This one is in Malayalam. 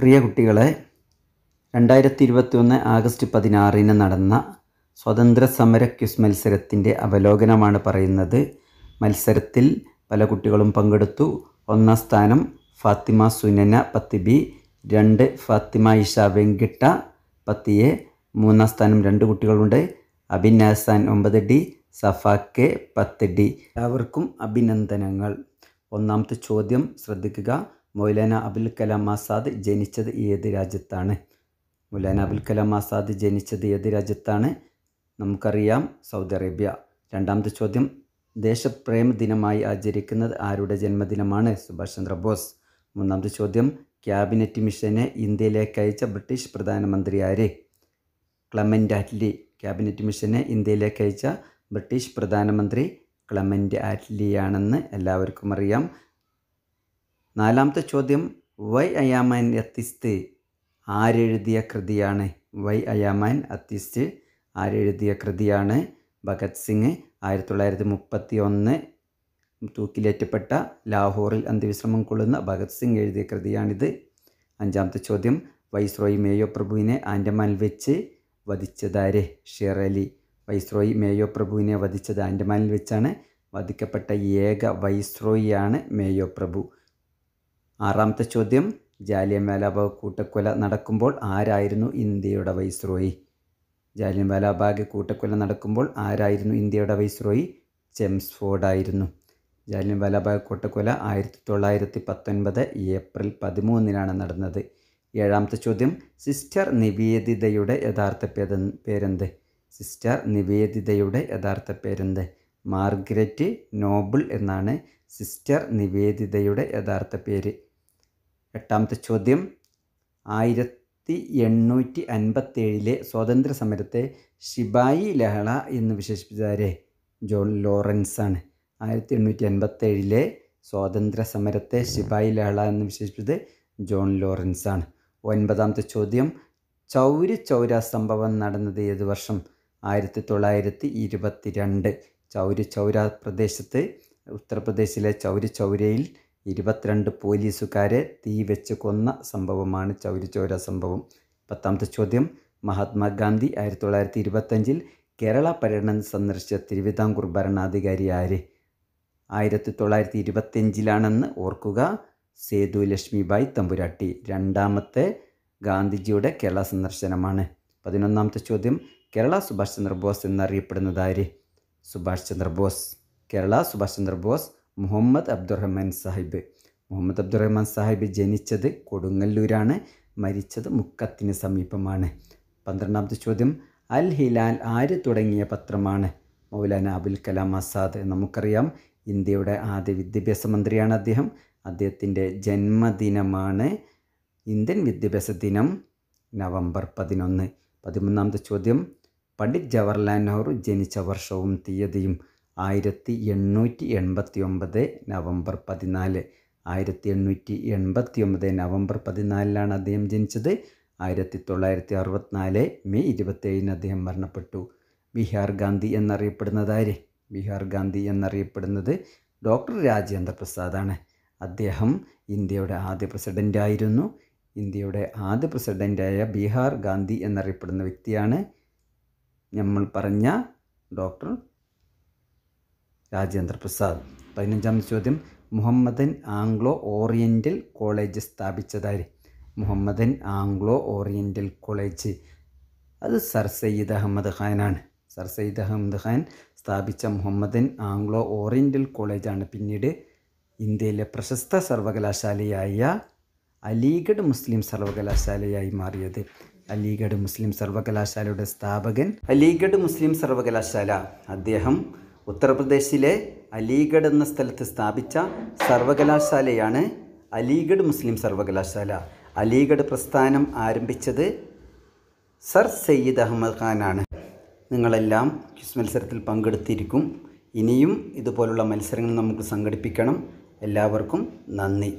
പ്രിയ കുട്ടികളെ രണ്ടായിരത്തി ഇരുപത്തിയൊന്ന് ആഗസ്റ്റ് പതിനാറിന് നടന്ന സ്വതന്ത്ര സമര ക്യുസ് മത്സരത്തിൻ്റെ അവലോകനമാണ് പറയുന്നത് മത്സരത്തിൽ പല കുട്ടികളും പങ്കെടുത്തു ഒന്നാം സ്ഥാനം ഫാത്തിമ സുനന ബി രണ്ട് ഫാത്തിമ ഇഷ വെങ്കിട്ട പത്തിയെ മൂന്നാം സ്ഥാനം രണ്ട് കുട്ടികളുണ്ട് അബിൻ അഹസാൻ ഒമ്പത് ഡി സഫ കെ പത്ത് ഡി എല്ലാവർക്കും അഭിനന്ദനങ്ങൾ ഒന്നാമത്തെ ചോദ്യം ശ്രദ്ധിക്കുക മൗലാന അബുൽ കലാം ആസാദ് ജനിച്ചത് ഏത് രാജ്യത്താണ് മൗലാന അബുൽ കലാം ആസാദ് ജനിച്ചത് ഏത് രാജ്യത്താണ് നമുക്കറിയാം സൗദി അറേബ്യ രണ്ടാമത്തെ ചോദ്യം ദേശപ്രേമ ദിനമായി ആചരിക്കുന്നത് ആരുടെ ജന്മദിനമാണ് സുഭാഷ് ചന്ദ്രബോസ് മൂന്നാമത്തെ ചോദ്യം ക്യാബിനറ്റ് മിഷനെ ഇന്ത്യയിലേക്ക് അയച്ച ബ്രിട്ടീഷ് പ്രധാനമന്ത്രി ആര് ക്ലമൻ്റ് ആറ്റ്ലി ക്യാബിനറ്റ് മിഷനെ ഇന്ത്യയിലേക്ക് അയച്ച ബ്രിട്ടീഷ് പ്രധാനമന്ത്രി ക്ലമൻ്റ് ആറ്റ്ലിയാണെന്ന് എല്ലാവർക്കും അറിയാം നാലാമത്തെ ചോദ്യം വൈ അയാമാൻ അത്തിസ്ത് ആരെഴുതിയ കൃതിയാണ് വൈ അയാമാൻ അത്തിസ്ത് ആരെഴുതിയ കൃതിയാണ് ഭഗത് സിംഗ് ആയിരത്തി തൊള്ളായിരത്തി മുപ്പത്തി ഒന്ന് തൂക്കിലേറ്റപ്പെട്ട ലാഹോറിൽ അന്ത്യവിശ്രമം കൊള്ളുന്ന ഭഗത് സിംഗ് എഴുതിയ കൃതിയാണിത് അഞ്ചാമത്തെ ചോദ്യം വൈസ്രോയി മേയോ പ്രഭുവിനെ ആൻഡമാനിൽ വെച്ച് വധിച്ചതാരെ ഷെർ അലി വൈസ്രോയി മേയോ പ്രഭുവിനെ വധിച്ചത് ആൻഡമാനിൽ വെച്ചാണ് വധിക്കപ്പെട്ട ഏക വൈസ്രോയിയാണ് മേയോ പ്രഭു ആറാമത്തെ ചോദ്യം ജാലിയൻവാലാബാഗ് കൂട്ടക്കൊല നടക്കുമ്പോൾ ആരായിരുന്നു ഇന്ത്യയുടെ വൈസ്രോയി ജാലിയൻവാലാബാഗ് കൂട്ടക്കൊല നടക്കുമ്പോൾ ആരായിരുന്നു ഇന്ത്യയുടെ വൈസ്രോയി ആയിരുന്നു ജാലിയൻവാലാബാഗ് കൂട്ടക്കൊല ആയിരത്തി തൊള്ളായിരത്തി പത്തൊൻപത് ഏപ്രിൽ പതിമൂന്നിനാണ് നടന്നത് ഏഴാമത്തെ ചോദ്യം സിസ്റ്റർ നിവേദിതയുടെ യഥാർത്ഥ പേര് പേരെന്ത് സിസ്റ്റർ നിവേദിതയുടെ യഥാർത്ഥ പേരെന്ത് മാർഗ്രറ്റ് നോബിൾ എന്നാണ് സിസ്റ്റർ നിവേദിതയുടെ യഥാർത്ഥ പേര് എട്ടാമത്തെ ചോദ്യം ആയിരത്തി എണ്ണൂറ്റി അൻപത്തേഴിലെ സ്വാതന്ത്ര്യ സമരത്തെ ഷിബായി ലഹള എന്ന് വിശേഷിപ്പിച്ചതാരെ ജോൺ ലോറൻസ് ആണ് ആയിരത്തി എണ്ണൂറ്റി അൻപത്തേഴിലെ സ്വാതന്ത്ര്യ സമരത്തെ ഷിബായി ലഹള എന്ന് വിശേഷിപ്പിച്ചത് ജോൺ ലോറൻസ് ആണ് ഒൻപതാമത്തെ ചോദ്യം ചൗരി ചൗര സംഭവം നടന്നത് ഏത് വർഷം ആയിരത്തി തൊള്ളായിരത്തി ഇരുപത്തി രണ്ട് ചൗരി ചൗര പ്രദേശത്ത് ഉത്തർപ്രദേശിലെ ചൗരി ചൗരയിൽ ഇരുപത്തിരണ്ട് പോലീസുകാരെ തീ വെച്ച് കൊന്ന സംഭവമാണ് ചൗരിചോര സംഭവം പത്താമത്തെ ചോദ്യം മഹാത്മാഗാന്ധി ആയിരത്തി തൊള്ളായിരത്തി ഇരുപത്തഞ്ചിൽ കേരള പര്യടനം സന്ദർശിച്ച തിരുവിതാംകൂർ ഭരണാധികാരി ആര് ആയിരത്തി തൊള്ളായിരത്തി ഇരുപത്തിയഞ്ചിലാണെന്ന് ഓർക്കുക സേതു ലക്ഷ്മിബായി തമ്പുരാട്ടി രണ്ടാമത്തെ ഗാന്ധിജിയുടെ കേരള സന്ദർശനമാണ് പതിനൊന്നാമത്തെ ചോദ്യം കേരള സുഭാഷ് ചന്ദ്രബോസ് എന്നറിയപ്പെടുന്നത് ആര് സുഭാഷ് ചന്ദ്രബോസ് കേരള സുഭാഷ് ചന്ദ്രബോസ് മുഹമ്മദ് അബ്ദുറഹ്മാൻ സാഹിബ് മുഹമ്മദ് അബ്ദുറഹ്മാൻ സാഹിബ് ജനിച്ചത് കൊടുങ്ങല്ലൂരാണ് മരിച്ചത് മുക്കത്തിന് സമീപമാണ് പന്ത്രണ്ടാമത്തെ ചോദ്യം അൽ ഹിലാൽ ആര് തുടങ്ങിയ പത്രമാണ് മൗലാന അബുൽ കലാം ആസാദ് നമുക്കറിയാം ഇന്ത്യയുടെ ആദ്യ വിദ്യാഭ്യാസ മന്ത്രിയാണ് അദ്ദേഹം അദ്ദേഹത്തിൻ്റെ ജന്മദിനമാണ് ഇന്ത്യൻ വിദ്യാഭ്യാസ ദിനം നവംബർ പതിനൊന്ന് പതിമൂന്നാമത്തെ ചോദ്യം പണ്ഡിറ്റ് ജവഹർലാൽ നെഹ്റു ജനിച്ച വർഷവും തീയതിയും ആയിരത്തി എണ്ണൂറ്റി എൺപത്തി ഒമ്പത് നവംബർ പതിനാല് ആയിരത്തി എണ്ണൂറ്റി എൺപത്തി ഒമ്പത് നവംബർ പതിനാലിലാണ് അദ്ദേഹം ജനിച്ചത് ആയിരത്തി തൊള്ളായിരത്തി അറുപത്തിനാല് മെയ് ഇരുപത്തേഴിന് അദ്ദേഹം മരണപ്പെട്ടു ബീഹാർ ഗാന്ധി എന്നറിയപ്പെടുന്നത് ആര് ബീഹാർ ഗാന്ധി എന്നറിയപ്പെടുന്നത് ഡോക്ടർ രാജേന്ദ്ര പ്രസാദാണ് അദ്ദേഹം ഇന്ത്യയുടെ ആദ്യ പ്രസിഡൻ്റായിരുന്നു ഇന്ത്യയുടെ ആദ്യ പ്രസിഡൻ്റായ ബീഹാർ ഗാന്ധി എന്നറിയപ്പെടുന്ന വ്യക്തിയാണ് നമ്മൾ പറഞ്ഞ ഡോക്ടർ രാജേന്ദ്ര പ്രസാദ് പതിനഞ്ചാം ചോദ്യം മുഹമ്മദൻ ആംഗ്ലോ ഓറിയൻ്റൽ കോളേജ് സ്ഥാപിച്ചതായി മുഹമ്മദൻ ആംഗ്ലോ ഓറിയൻ്റൽ കോളേജ് അത് സർ സയ്യിദ് അഹമ്മദ് ഖാനാണ് സർ സയ്യിദ് അഹമ്മദ് ഖാൻ സ്ഥാപിച്ച മുഹമ്മദൻ ആംഗ്ലോ ഓറിയൻ്റൽ കോളേജാണ് പിന്നീട് ഇന്ത്യയിലെ പ്രശസ്ത സർവകലാശാലയായ അലീഗഡ് മുസ്ലിം സർവകലാശാലയായി മാറിയത് അലീഗഡ് മുസ്ലിം സർവകലാശാലയുടെ സ്ഥാപകൻ അലീഗഡ് മുസ്ലിം സർവകലാശാല അദ്ദേഹം ഉത്തർപ്രദേശിലെ അലീഗഡ് എന്ന സ്ഥലത്ത് സ്ഥാപിച്ച സർവകലാശാലയാണ് അലീഗഡ് മുസ്ലിം സർവകലാശാല അലീഗഡ് പ്രസ്ഥാനം ആരംഭിച്ചത് സർ സയ്യിദ് അഹമ്മദ് ഖാനാണ് നിങ്ങളെല്ലാം ക്വിസ് മത്സരത്തിൽ പങ്കെടുത്തിരിക്കും ഇനിയും ഇതുപോലുള്ള മത്സരങ്ങൾ നമുക്ക് സംഘടിപ്പിക്കണം എല്ലാവർക്കും നന്ദി